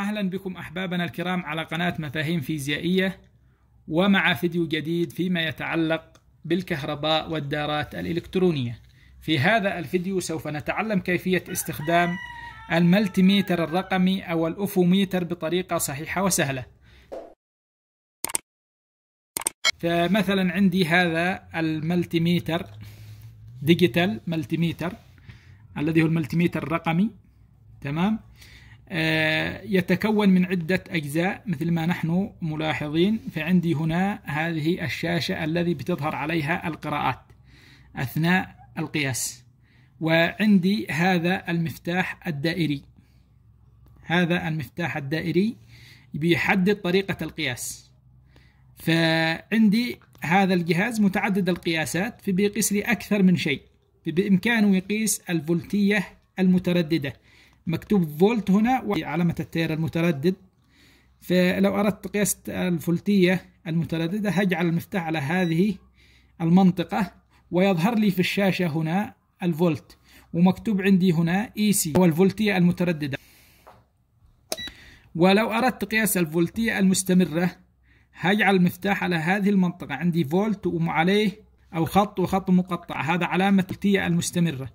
أهلا بكم أحبابنا الكرام على قناة مفاهيم فيزيائية ومع فيديو جديد فيما يتعلق بالكهرباء والدارات الإلكترونية في هذا الفيديو سوف نتعلم كيفية استخدام الملتيميتر الرقمي أو الأوفوميتر بطريقة صحيحة وسهلة فمثلا عندي هذا الملتيميتر ديجيتال ملتيميتر الذي هو الملتيميتر الرقمي تمام آه، يتكون من عدة أجزاء مثل ما نحن ملاحظين فعندي هنا هذه الشاشة الذي بتظهر عليها القراءات أثناء القياس وعندي هذا المفتاح الدائري هذا المفتاح الدائري بيحدد طريقة القياس فعندي هذا الجهاز متعدد القياسات فبيقيس لي أكثر من شيء بإمكانه يقيس الفولتية المترددة مكتوب فولت هنا وعلامة التيار المتردد فلو أردت قياس الفولتية المترددة هجعل المفتاح على هذه المنطقة ويظهر لي في الشاشة هنا الفولت ومكتوب عندي هنا اي e سي هو الفولتية المترددة ولو أردت قياس الفولتية المستمرة هجعل المفتاح على هذه المنطقة عندي فولت وعليه أو خط وخط مقطع هذا علامة الفولتية المستمرة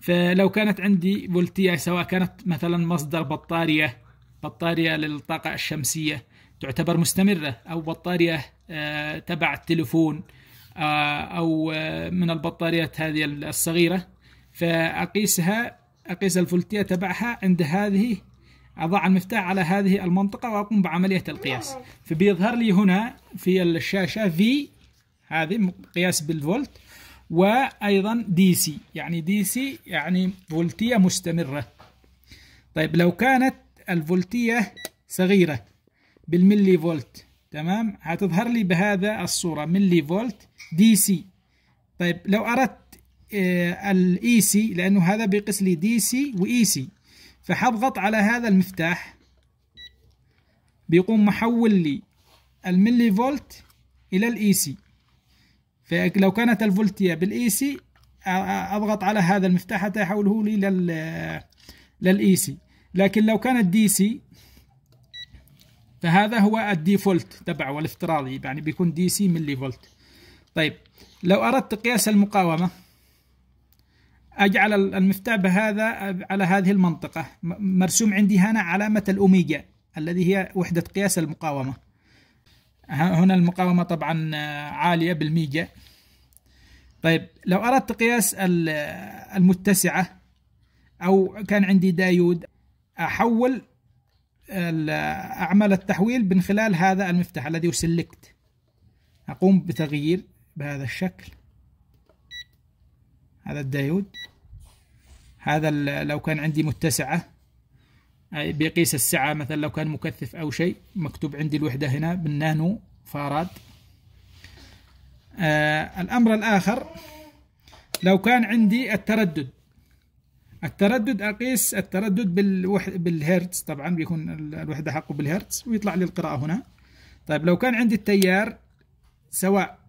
فلو كانت عندي فولتية سواء كانت مثلا مصدر بطارية بطارية للطاقة الشمسية تعتبر مستمرة أو بطارية آه، تبع التلفون آه، أو آه، من البطاريات هذه الصغيرة فأقيسها أقيس الفولتية تبعها عند هذه أضع المفتاح على هذه المنطقة وأقوم بعملية القياس فبيظهر لي هنا في الشاشة في هذه قياس بالفولت وأيضا دي سي يعني دي سي يعني فولتية مستمرة طيب لو كانت الفولتية صغيرة بالملي فولت تمام هتظهر لي بهذا الصورة ملي فولت دي سي طيب لو أردت آه، الاي سي e لأنه هذا بيقيس لي دي سي وإي سي فحضغط على هذا المفتاح بيقوم محول لي الملي فولت إلى الإي سي e فلو كانت الفولتية بالاي سي اضغط على هذا المفتاح حتى يحوله لي لل للاي سي لكن لو كانت دي سي فهذا هو الديفولت تبعه الافتراضي يعني بيكون دي سي ملي فولت طيب لو اردت قياس المقاومه اجعل المفتاح بهذا على هذه المنطقه مرسوم عندي هنا علامه الاوميجا الذي هي وحده قياس المقاومه هنا المقاومة طبعا آه، عالية بالميجا طيب لو أردت قياس آه، المتسعة أو كان عندي دايود أحول آه، أعمل التحويل من خلال هذا المفتاح الذي سيلكت أقوم بتغيير بهذا الشكل هذا الدايود هذا لو كان عندي متسعة بيقيس السعة مثلا لو كان مكثف أو شيء مكتوب عندي الوحدة هنا بالنانو فاراد آه الأمر الآخر لو كان عندي التردد التردد أقيس التردد بالوح... بالهرتز طبعا بيكون الوحدة حقه بالهرتز ويطلع لي القراءة هنا طيب لو كان عندي التيار سواء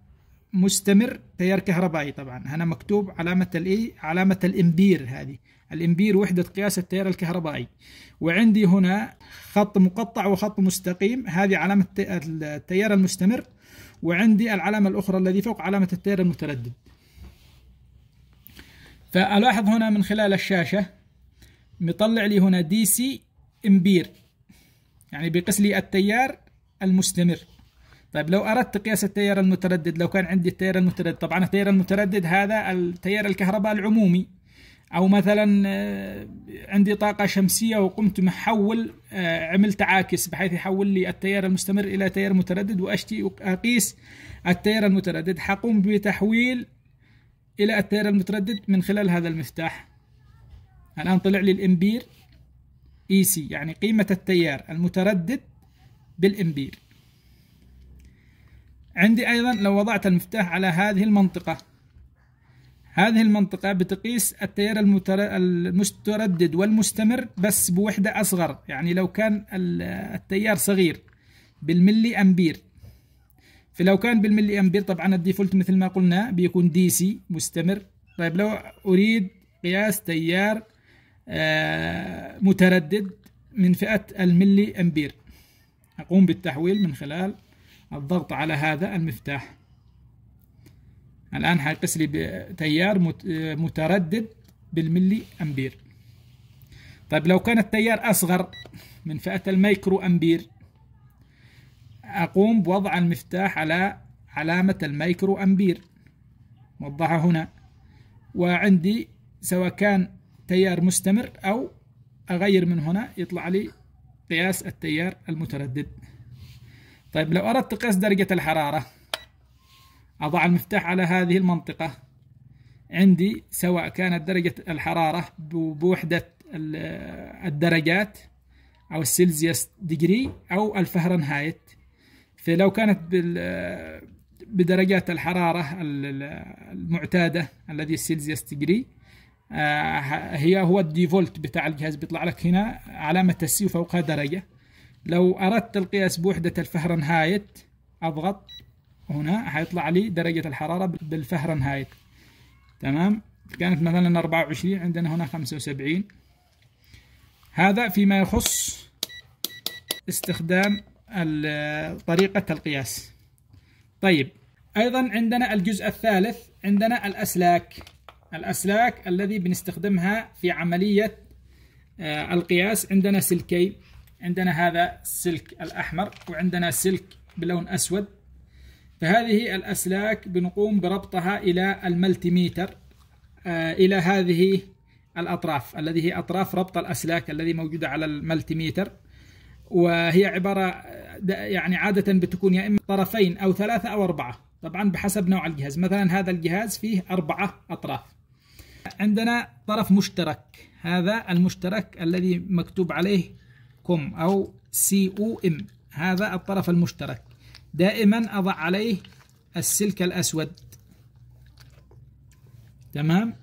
مستمر تيار كهربائي طبعا هنا مكتوب علامة الاي علامة الامبير هذه الامبير وحدة قياس التيار الكهربائي وعندي هنا خط مقطع وخط مستقيم هذه علامة التيار المستمر وعندي العلامة الأخرى الذي فوق علامة التيار المتردد فألاحظ هنا من خلال الشاشة مطلع لي هنا دي سي امبير يعني بقسلي لي التيار المستمر طيب لو أردت قياس التيار المتردد لو كان عندي التيار المتردد طبعا التيار المتردد هذا التيار الكهرباء العمومي أو مثلا آه، عندي طاقة شمسية وقمت محول آه، عملت عاكس بحيث يحول لي التيار المستمر إلى تيار متردد وأشتي أقيس التيار المتردد حقوم بتحويل إلى التيار المتردد من خلال هذا المفتاح الآن طلع لي الإمبير إي سي يعني قيمة التيار المتردد بالإمبير عندي أيضا لو وضعت المفتاح على هذه المنطقة هذه المنطقة بتقيس التيار المتردد والمستمر بس بوحدة أصغر يعني لو كان التيار صغير بالملي أمبير فلو كان بالملي أمبير طبعا الديفولت مثل ما قلنا بيكون دي سي مستمر طيب لو أريد قياس تيار آه، متردد من فئة الملي أمبير أقوم بالتحويل من خلال الضغط على هذا المفتاح الآن حيقس لي تيار متردد بالملي أمبير طيب لو كان التيار أصغر من فئة الميكرو أمبير أقوم بوضع المفتاح على علامة الميكرو أمبير وضعها هنا وعندي سواء كان تيار مستمر أو أغير من هنا يطلع لي قياس التيار المتردد طيب لو أردت قياس درجة الحرارة أضع المفتاح على هذه المنطقة عندي سواء كانت درجة الحرارة بوحدة الدرجات أو السلسيوس ديجري أو الفهرنهايت فلو كانت بدرجات الحرارة المعتادة الذي السلسيوس ديجري آه، هي هو الديفولت بتاع الجهاز بيطلع لك هنا علامة السي وفوقها درجة لو أردت القياس بوحدة الفهرنهايت أضغط هنا حيطلع لي درجة الحرارة بالفهرنهايت تمام كانت مثلا 24 عندنا هنا 75 هذا فيما يخص استخدام طريقة القياس طيب أيضا عندنا الجزء الثالث عندنا الأسلاك الأسلاك الذي بنستخدمها في عملية آه، القياس عندنا سلكي عندنا هذا السلك الأحمر وعندنا سلك بلون أسود فهذه الأسلاك بنقوم بربطها إلى الملتيميتر آه، إلى هذه الأطراف الذي هي أطراف ربط الأسلاك الذي موجودة على الملتيميتر وهي عبارة آه، يعني عادة بتكون يا إما طرفين أو ثلاثة أو أربعة طبعا بحسب نوع الجهاز مثلا هذا الجهاز فيه أربعة أطراف عندنا طرف مشترك هذا المشترك الذي مكتوب عليه كوم أو سي أو إم هذا الطرف المشترك دائما أضع عليه السلك الأسود تمام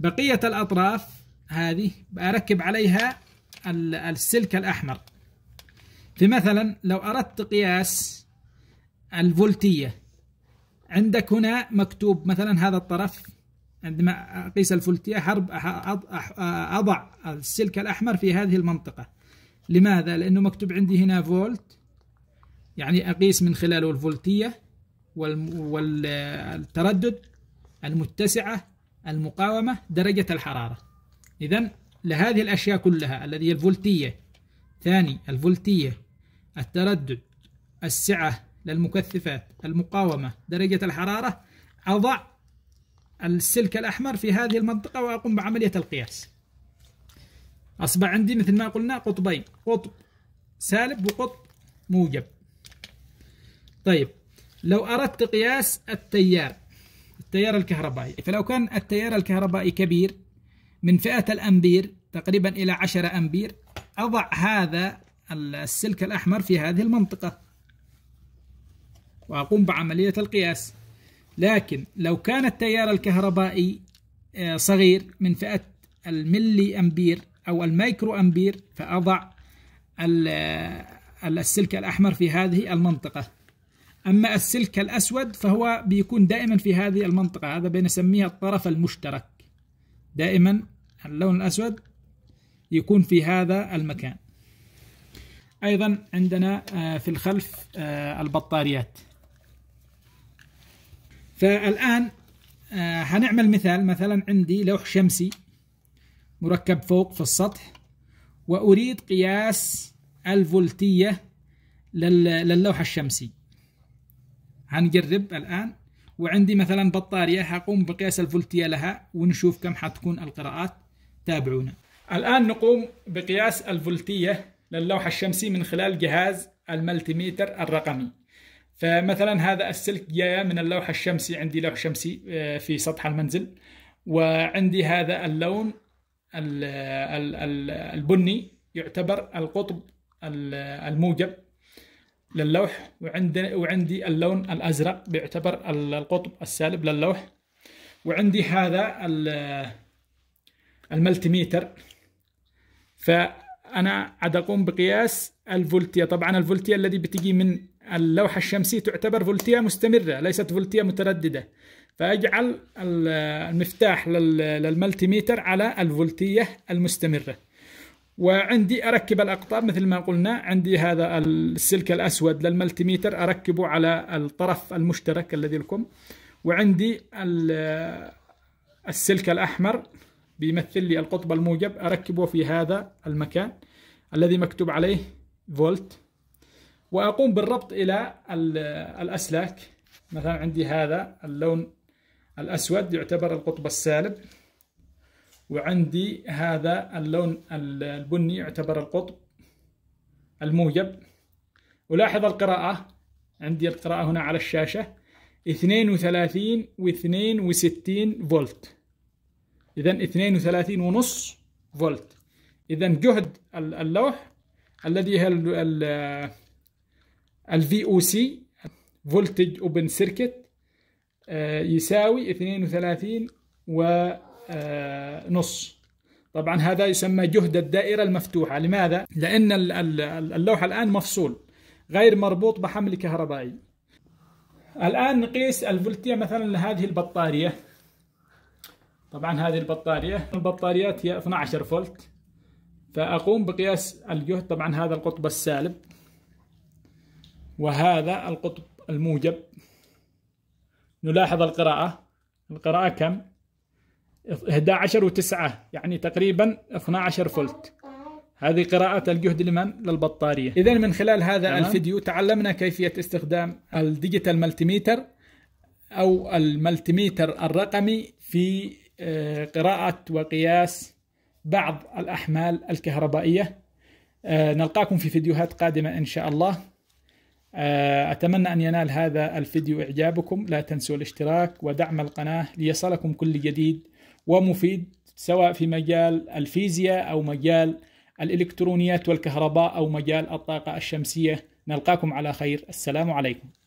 بقية الأطراف هذه أركب عليها السلك الأحمر فمثلا لو أردت قياس الفولتية عندك هنا مكتوب مثلا هذا الطرف عندما أقيس الفولتية حرب أضع السلك الأحمر في هذه المنطقة لماذا؟ لأنه مكتوب عندي هنا فولت يعني أقيس من خلاله الفولتية والتردد المتسعة المقاومة درجة الحرارة إذا لهذه الأشياء كلها الذي هي الفولتية ثاني الفولتية التردد السعة للمكثفات المقاومة درجة الحرارة أضع السلك الأحمر في هذه المنطقة وأقوم بعملية القياس أصبح عندي مثل ما قلنا قطبين قطب سالب وقطب موجب طيب لو أردت قياس التيار التيار الكهربائي فلو كان التيار الكهربائي كبير من فئة الأمبير تقريبا إلى 10 أمبير أضع هذا السلك الأحمر في هذه المنطقة وأقوم بعملية القياس لكن لو كان التيار الكهربائي آه، صغير من فئة الملي أمبير أو الميكرو أمبير فأضع السلك الأحمر في هذه المنطقة أما السلك الأسود فهو بيكون دائما في هذه المنطقة هذا بنسميها الطرف المشترك دائما اللون الأسود يكون في هذا المكان أيضا عندنا آه، في الخلف آه، البطاريات فالآن آه، هنعمل مثال مثلا عندي لوح شمسي مركب فوق في السطح وأريد قياس الفولتية لللوحة الشمسية هنجرب الآن وعندي مثلا بطارية هقوم بقياس الفولتية لها ونشوف كم حتكون القراءات تابعونا الآن نقوم بقياس الفولتية لللوحة الشمسية من خلال جهاز الملتيميتر الرقمي فمثلا هذا السلك جاية من اللوحة الشمسي عندي لوح شمسي آه، في سطح المنزل وعندي هذا اللون البني يعتبر القطب الموجب للوح وعندنا وعندي اللون الازرق بيعتبر القطب السالب للوح وعندي هذا الملتيميتر فانا عاد اقوم بقياس الفولتيه طبعا الفولتيه الذي بتجي من اللوحه الشمسيه تعتبر فولتيه مستمره ليست فولتيه متردده فاجعل المفتاح للملتي ميتر على الفولتية المستمرة وعندي اركب الاقطاب مثل ما قلنا عندي هذا السلك الاسود للملتيميتر اركبه على الطرف المشترك الذي لكم وعندي السلك الاحمر بيمثل لي القطب الموجب اركبه في هذا المكان الذي مكتوب عليه فولت واقوم بالربط الى الاسلاك مثلا عندي هذا اللون الأسود يعتبر القطب السالب وعندي هذا اللون البني يعتبر القطب الموجب ولاحظ القراءة عندي القراءة هنا على الشاشة 32 و 62 فولت إذا 32 ونص فولت إذا جهد اللوح الذي هي الـ VOC فولتج اوبن سيركت آه، يساوي 32 ونص آه، طبعا هذا يسمى جهد الدائرة المفتوحة لماذا؟ لأن اللوح الآن مفصول غير مربوط بحمل كهربائي الآن نقيس الفولتية مثلا لهذه البطارية طبعا هذه البطارية البطاريات هي 12 فولت فأقوم بقياس الجهد طبعا هذا القطب السالب وهذا القطب الموجب نلاحظ القراءة القراءة كم 11 و9 يعني تقريبا 12 فولت هذه قراءة الجهد لمن؟ للبطارية إذا من خلال هذا أه. الفيديو تعلمنا كيفية استخدام الديجيتال ملتيميتر أو الملتيميتر الرقمي في آه، قراءة وقياس بعض الأحمال الكهربائية آه، نلقاكم في فيديوهات قادمة إن شاء الله آه، أتمنى أن ينال هذا الفيديو إعجابكم لا تنسوا الاشتراك ودعم القناة ليصلكم كل جديد ومفيد سواء في مجال الفيزياء أو مجال الإلكترونيات والكهرباء أو مجال الطاقة الشمسية نلقاكم على خير السلام عليكم